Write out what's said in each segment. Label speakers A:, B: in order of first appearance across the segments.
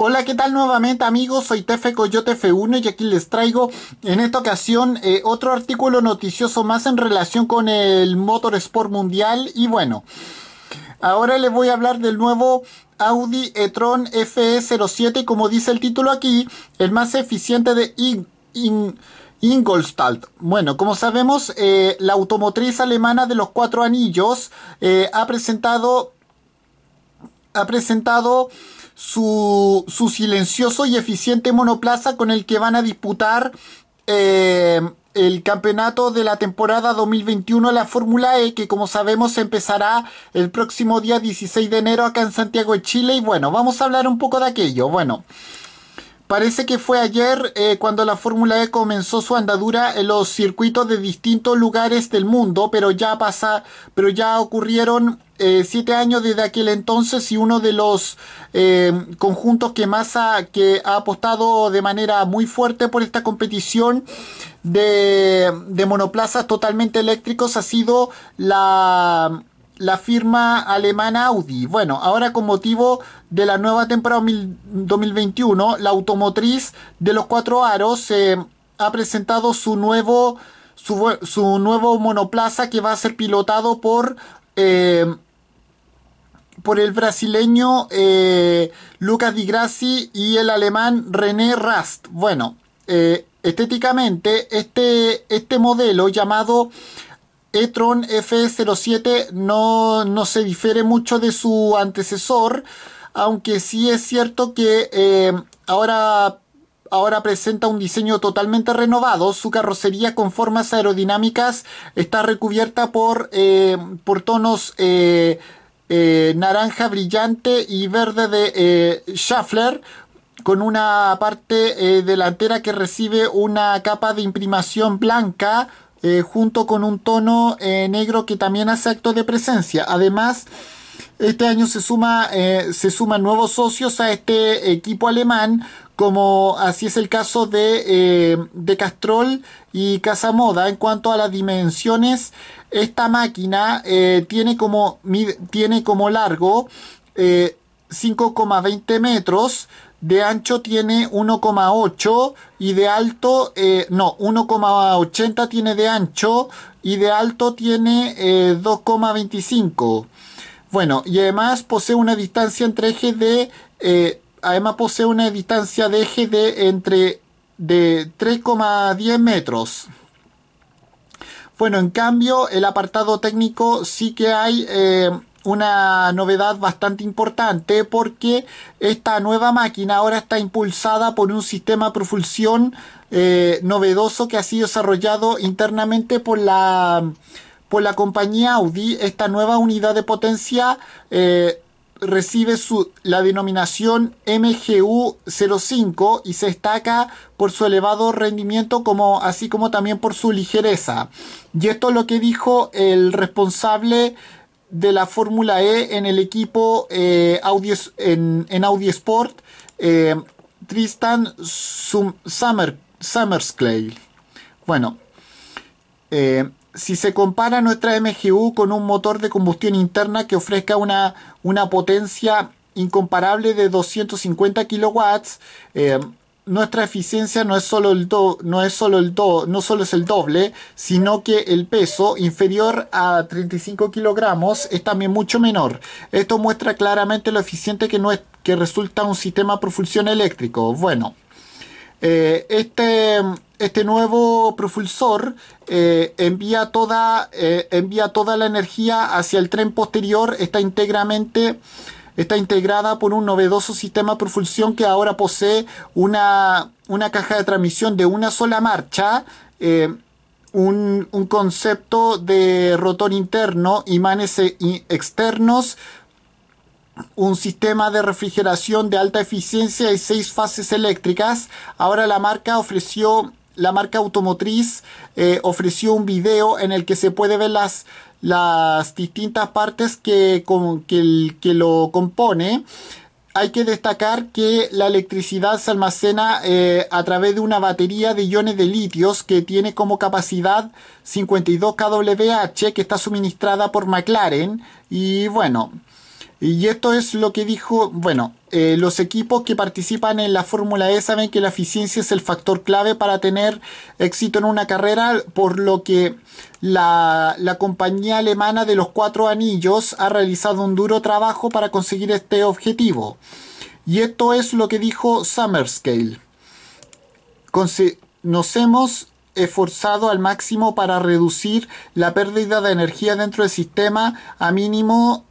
A: Hola, ¿qué tal nuevamente amigos? Soy Tefe Coyote F1 y aquí les traigo en esta ocasión eh, otro artículo noticioso más en relación con el Motorsport Mundial y bueno, ahora les voy a hablar del nuevo Audi e-tron FE07 como dice el título aquí, el más eficiente de Ingolstadt. Bueno, como sabemos, eh, la automotriz alemana de los cuatro anillos eh, ha presentado... Ha presentado su, su silencioso y eficiente monoplaza con el que van a disputar eh, el campeonato de la temporada 2021 la Fórmula E, que como sabemos empezará el próximo día 16 de enero acá en Santiago de Chile. Y bueno, vamos a hablar un poco de aquello. Bueno, parece que fue ayer eh, cuando la Fórmula E comenzó su andadura en los circuitos de distintos lugares del mundo, pero ya pasa, pero ya ocurrieron eh, siete años desde aquel entonces y uno de los eh, conjuntos que más ha, que ha apostado de manera muy fuerte por esta competición de, monoplazas totalmente eléctricos ha sido la, la firma alemana Audi. Bueno, ahora con motivo de la nueva temporada 2021, la automotriz de los cuatro aros eh, ha presentado su nuevo, su, nuevo monoplaza que va a ser pilotado por por el brasileño eh, Lucas Di Grassi y el alemán René Rast. Bueno, eh, estéticamente, este, este modelo llamado e-tron F07 no, no, se difiere mucho de su antecesor, aunque sí es cierto que eh, ahora ahora presenta un diseño totalmente renovado. Su carrocería con formas aerodinámicas está recubierta por, por tonos eh, naranja brillante y verde de eh, Schaffler con una parte eh, delantera que recibe una capa de imprimación blanca junto con un tono negro que también hace acto de presencia. Además, este año se, suma, eh, se suman nuevos socios a este equipo alemán, como así es el caso de, eh, Castrol y Casamoda. En cuanto a las dimensiones, esta máquina eh, tiene, como, tiene como largo 5,20 metros, de ancho tiene 1,8 y de alto, no, 1,80 tiene de ancho y de alto tiene eh, 2,25. Bueno, y además posee una distancia entre ejes de... Eh, además posee una distancia de eje de entre de 3,10 metros. Bueno, en cambio, el apartado técnico sí que hay eh, una novedad bastante importante porque esta nueva máquina ahora está impulsada por un sistema de propulsión eh, novedoso que ha sido desarrollado internamente por la por la compañía Audi, esta nueva unidad de potencia eh, recibe la denominación MGU05 y se destaca por su elevado rendimiento como, así como también por su ligereza. Y esto es lo que dijo el responsable de la Fórmula E en el equipo eh, Audi, en, en, Audi Sport, eh, Tristan Summer, Summersclay. Bueno, si se compara nuestra MGU con un motor de combustión interna que ofrezca una, una potencia incomparable de 250 kilowatts, eh, nuestra eficiencia no es solo el no es solo el no solo es el doble, sino que el peso inferior a 35 kilogramos es también mucho menor. Esto muestra claramente lo eficiente que, no es, que resulta un sistema de propulsión eléctrico. Bueno, eh, este este nuevo propulsor eh, envía, toda, eh, envía toda la energía hacia el tren posterior, está íntegramente está integrada por un novedoso sistema de propulsión que ahora posee una, caja de transmisión de una sola marcha, eh, un, concepto de rotor interno, imanes e, externos, un sistema de refrigeración de alta eficiencia y seis fases eléctricas. Ahora la marca ofreció la marca automotriz eh, ofreció un video en el que se puede ver las, las distintas partes que, que lo compone. Hay que destacar que la electricidad se almacena eh, a través de una batería de iones de litios que tiene como capacidad 52 kWh que está suministrada por McLaren y bueno, y esto es lo que dijo, bueno, eh, los equipos que participan en la Fórmula E saben que la eficiencia es el factor clave para tener éxito en una carrera, por lo que la, compañía alemana de los cuatro anillos ha realizado un duro trabajo para conseguir este objetivo. Y esto es lo que dijo Summerscale. nos hemos esforzado al máximo para reducir la pérdida de energía dentro del sistema a mínimo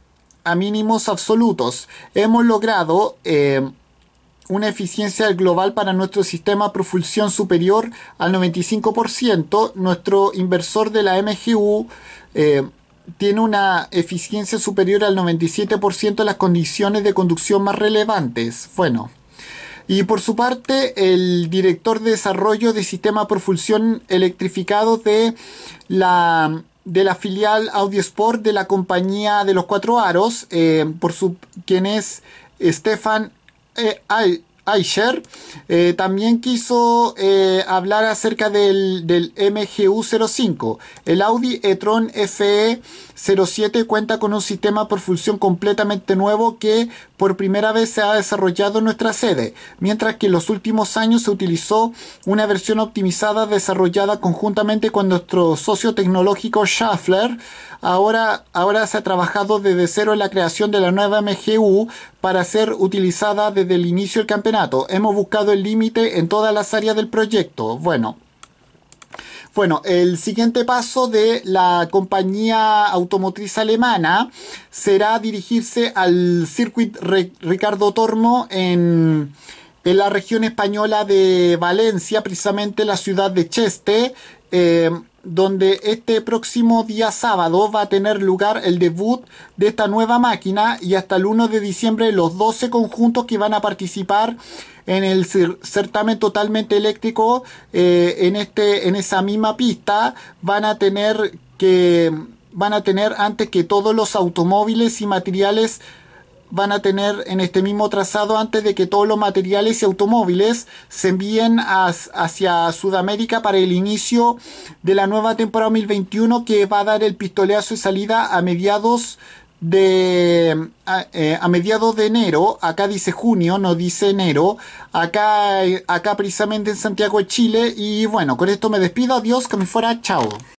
A: a mínimos absolutos. Hemos logrado eh, una eficiencia global para nuestro sistema propulsión superior al 95%. Nuestro inversor de la MGU eh, tiene una eficiencia superior al 97% ...de las condiciones de conducción más relevantes. Bueno. Y por su parte, el director de desarrollo de sistema propulsión electrificado de la de la filial Audiosport de la compañía de los Cuatro Aros, eh, por su, quien es Stefan eh, Al, eh, también quiso eh, hablar acerca del, MGU-05. El Audi e-tron FE-07 cuenta con un sistema por función completamente nuevo que por primera vez se ha desarrollado en nuestra sede, mientras que en los últimos años se utilizó una versión optimizada desarrollada conjuntamente con nuestro socio tecnológico Schaffler. Ahora, ahora se ha trabajado desde cero en la creación de la nueva MGU para ser utilizada desde el inicio del campeonato Hemos buscado el límite en todas las áreas del proyecto. Bueno. Bueno, el siguiente paso de la compañía automotriz alemana será dirigirse al circuito Ricardo Tormo en, la región española de Valencia, precisamente la ciudad de Cheste. Eh, donde este próximo día sábado va a tener lugar el debut de esta nueva máquina y hasta el 1 de diciembre los 12 conjuntos que van a participar en el certamen totalmente eléctrico eh, en, este, en esa misma pista van a tener que van a tener antes que todos los automóviles y materiales van a tener en este mismo trazado antes de que todos los materiales y automóviles se envíen hacia Sudamérica para el inicio de la nueva temporada 2021 que va a dar el pistoleazo de salida a mediados de eh, a mediados de enero acá dice junio no dice enero acá eh, acá precisamente en Santiago de Chile y bueno con esto me despido adiós que me fuera chao